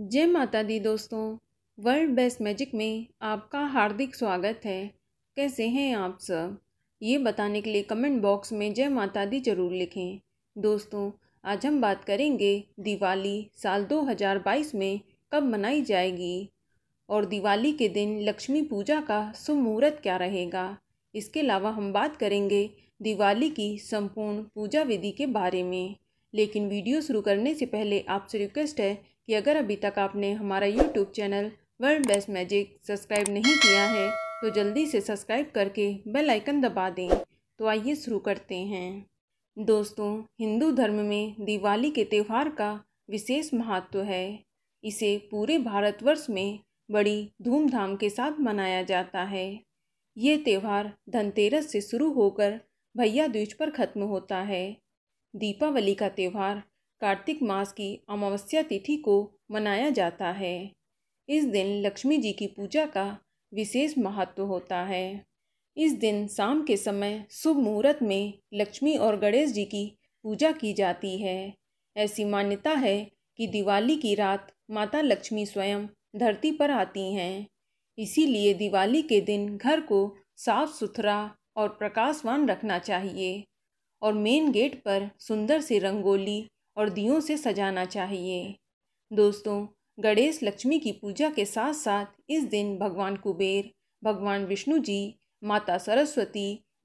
जय माता दी दोस्तों वर्ल्ड बेस्ट मैजिक में आपका हार्दिक स्वागत है कैसे हैं आप सब ये बताने के लिए कमेंट बॉक्स में जय माता दी जरूर लिखें दोस्तों आज हम बात करेंगे दिवाली साल 2022 में कब मनाई जाएगी और दिवाली के दिन लक्ष्मी पूजा का शुभ मुहूर्त क्या रहेगा इसके अलावा हम बात करेंगे दिवाली की संपूर्ण पूजा विधि के बारे में लेकिन वीडियो शुरू करने से पहले आपसे रिक्वेस्ट है कि अगर अभी तक आपने हमारा YouTube channel world best magic subscribe नहीं किया है तो जल्दी से सब्सक्राइब करके बेल आइकन दबा दें तो आइए शुरू करते हैं दोस्तों हिंदू धर्म में दिवाली के त्यौहार का विशेष महत्व है इसे पूरे भारतवर्ष में बड़ी धूमधाम के साथ मनाया जाता है ये त्यौहार धनतेरस से शुरू होकर भैया द्वीज पर ख़त्म होता है दीपावली का त्यौहार कार्तिक मास की अमावस्या तिथि को मनाया जाता है इस दिन लक्ष्मी जी की पूजा का विशेष महत्व होता है इस दिन शाम के समय शुभ मुहूर्त में लक्ष्मी और गणेश जी की पूजा की जाती है ऐसी मान्यता है कि दिवाली की रात माता लक्ष्मी स्वयं धरती पर आती हैं इसीलिए दिवाली के दिन घर को साफ सुथरा और प्रकाशवान रखना चाहिए और मेन गेट पर सुंदर सी रंगोली और दियों से सजाना चाहिए दोस्तों गणेश लक्ष्मी की पूजा के साथ साथ इस दिन भगवान कुबेर भगवान विष्णु जी माता सरस्वती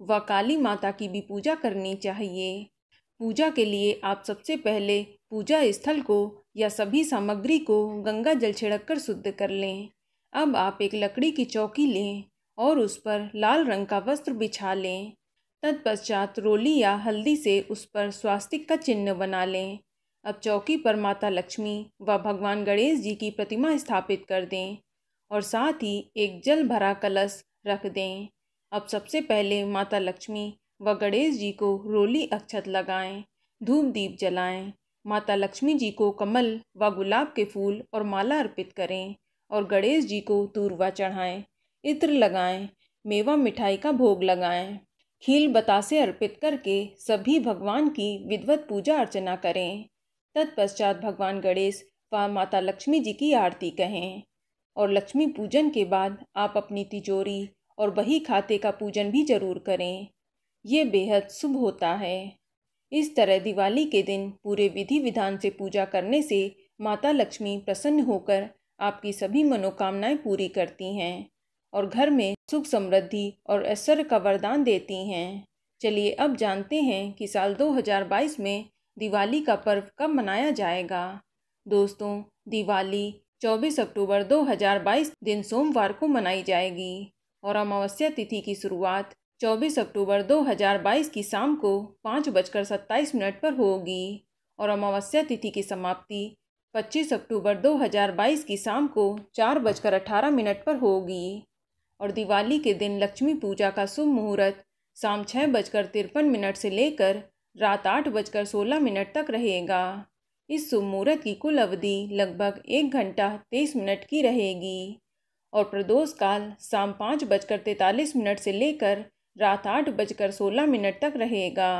व काली माता की भी पूजा करनी चाहिए पूजा के लिए आप सबसे पहले पूजा स्थल को या सभी सामग्री को गंगा जल छिड़क कर शुद्ध कर लें अब आप एक लकड़ी की चौकी लें और उस पर लाल रंग का वस्त्र बिछा लें तत्पश्चात रोली या हल्दी से उस पर स्वास्तिक का चिन्ह बना लें अब चौकी पर माता लक्ष्मी व भगवान गणेश जी की प्रतिमा स्थापित कर दें और साथ ही एक जल भरा कलश रख दें अब सबसे पहले माता लक्ष्मी व गणेश जी को रोली अक्षत लगाएं, धूप दीप जलाएं, माता लक्ष्मी जी को कमल व गुलाब के फूल और माला अर्पित करें और गणेश जी को तूरवा चढ़ाएं, इत्र लगाएं, मेवा मिठाई का भोग लगाएं खील बतासे अर्पित करके सभी भगवान की विधवत पूजा अर्चना करें तत्पश्चात भगवान गणेश व माता लक्ष्मी जी की आरती कहें और लक्ष्मी पूजन के बाद आप अपनी तिजोरी और बही खाते का पूजन भी जरूर करें ये बेहद शुभ होता है इस तरह दिवाली के दिन पूरे विधि विधान से पूजा करने से माता लक्ष्मी प्रसन्न होकर आपकी सभी मनोकामनाएं पूरी करती हैं और घर में सुख समृद्धि और ऐश्वर्य का वरदान देती हैं चलिए अब जानते हैं कि साल 2022 में दिवाली का पर्व कब मनाया जाएगा दोस्तों दिवाली 24 अक्टूबर 2022 दिन सोमवार को मनाई जाएगी और अमावस्या तिथि की शुरुआत 24 अक्टूबर 2022 की शाम को पाँच बजकर सत्ताईस मिनट पर होगी और अमावस्या तिथि की समाप्ति 25 अक्टूबर 2022 की शाम को चार बजकर अठारह मिनट पर होगी और दिवाली के दिन लक्ष्मी पूजा का शुभ मुहूर्त शाम छः बजकर तिरपन मिनट से लेकर रात आठ बजकर सोलह मिनट तक रहेगा इस शुभ मुहूर्त की कुल अवधि लगभग एक घंटा तेईस मिनट की रहेगी और प्रदोष काल शाम पाँच बजकर तैंतालीस मिनट से लेकर रात आठ बजकर सोलह मिनट तक रहेगा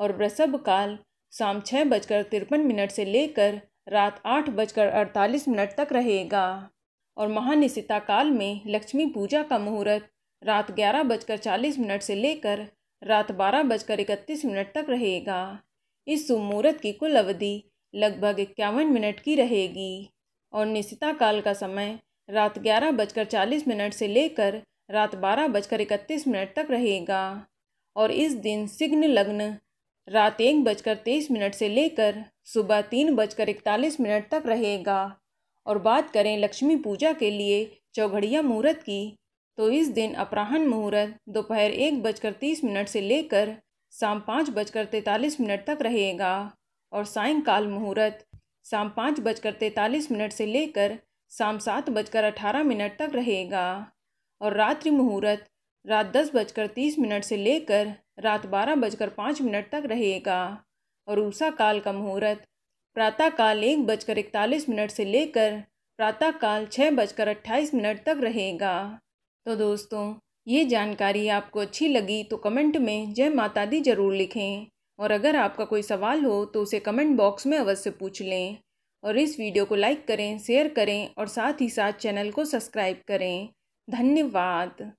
और वृषभ काल शाम छः बजकर तिरपन मिनट से लेकर रात आठ बजकर अड़तालीस मिनट तक रहेगा और महानिशिता काल में लक्ष्मी पूजा का मुहूर्त रात ग्यारह बजकर चालीस मिनट से लेकर रात बारह बजकर इकतीस मिनट तक रहेगा इस शुभ मुहूर्त की कुल अवधि लगभग इक्यावन मिनट की रहेगी और निशिता काल का समय रात ग्यारह बजकर चालीस मिनट से लेकर रात बारह बजकर इकतीस मिनट तक रहेगा और इस दिन सिग्न लग्न रात एक बजकर तेईस मिनट से लेकर सुबह तीन बजकर इकतालीस मिनट तक रहेगा और बात करें लक्ष्मी पूजा के लिए चौघड़िया मुहूर्त की तो इस दिन अपराहन मुहूर्त दोपहर एक बजकर तीस मिनट से लेकर शाम पाँच बजकर तैंतालीस मिनट तक रहेगा और सायंकाल मुहूर्त शाम पाँच बजकर तैंतालीस मिनट से लेकर शाम सात बजकर अठारह मिनट तक रहेगा और रात्रि मुहूर्त रात दस बजकर तीस मिनट से लेकर रात बारह बजकर पाँच मिनट तक रहेगा और ऊषा काल का मुहूर्त प्रातःकाल एक बजकर इकतालीस मिनट से लेकर प्रातःकाल छः बजकर अट्ठाईस मिनट तक रहेगा तो दोस्तों ये जानकारी आपको अच्छी लगी तो कमेंट में जय माता दी ज़रूर लिखें और अगर आपका कोई सवाल हो तो उसे कमेंट बॉक्स में अवश्य पूछ लें और इस वीडियो को लाइक करें शेयर करें और साथ ही साथ चैनल को सब्सक्राइब करें धन्यवाद